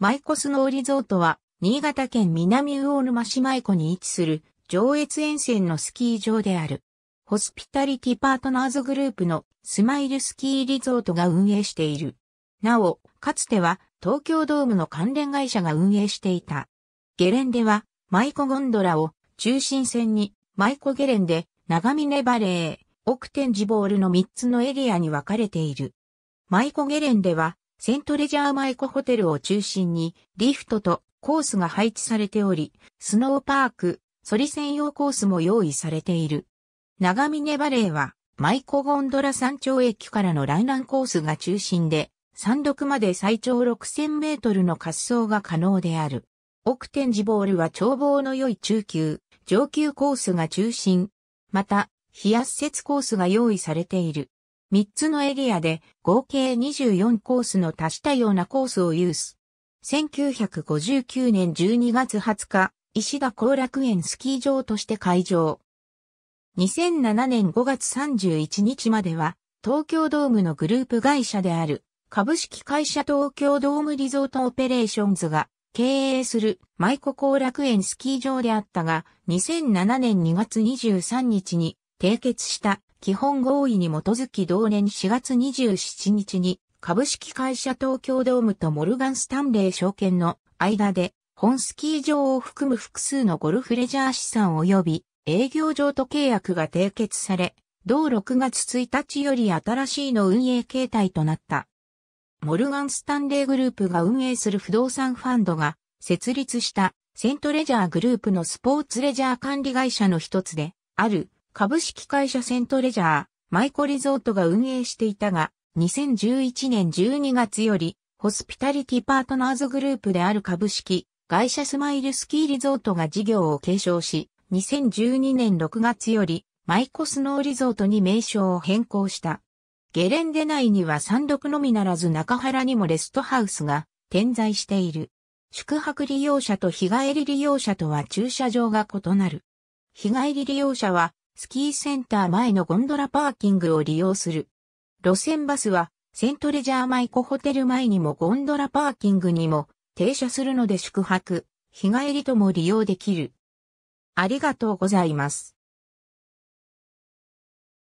マイコスノーリゾートは、新潟県南魚沼市舞子に位置する上越沿線のスキー場である。ホスピタリティパートナーズグループのスマイルスキーリゾートが運営している。なお、かつては東京ドームの関連会社が運営していた。ゲレンデは、マイコゴンドラを中心線に、マイコゲレンデ、長峰バレー、奥天寺ボールの3つのエリアに分かれている。マイコゲレンデは、セントレジャーマイコホテルを中心にリフトとコースが配置されており、スノーパーク、ソリ専用コースも用意されている。長峰バレーはマイコゴンドラ山頂駅からのランランコースが中心で、山麓まで最長6000メートルの滑走が可能である。奥天寺ボールは眺望の良い中級、上級コースが中心。また、非圧雪コースが用意されている。3つのエリアで合計24コースの多種多様なコースを有す。1959年12月20日、石田後楽園スキー場として開場。2007年5月31日までは、東京ドームのグループ会社である、株式会社東京ドームリゾートオペレーションズが経営する舞子後楽園スキー場であったが、2007年2月23日に締結した基本合意に基づき同年4月27日に株式会社東京ドームとモルガン・スタンレー証券の間で本スキー場を含む複数のゴルフレジャー資産及び営業場と契約が締結され、同6月1日より新しいの運営形態となった。モルガン・スタンレーグループが運営する不動産ファンドが設立したセントレジャーグループのスポーツレジャー管理会社の一つである株式会社セントレジャー、マイコリゾートが運営していたが、2011年12月より、ホスピタリティパートナーズグループである株式、会社スマイルスキーリゾートが事業を継承し、2012年6月より、マイコスノーリゾートに名称を変更した。ゲレンデ内には山麓のみならず中原にもレストハウスが点在している。宿泊利用者と日帰り利用者とは駐車場が異なる。日帰り利用者はスキーセンター前のゴンドラパーキングを利用する。路線バスは、セントレジャーマイコホテル前にもゴンドラパーキングにも停車するので宿泊、日帰りとも利用できる。ありがとうございます。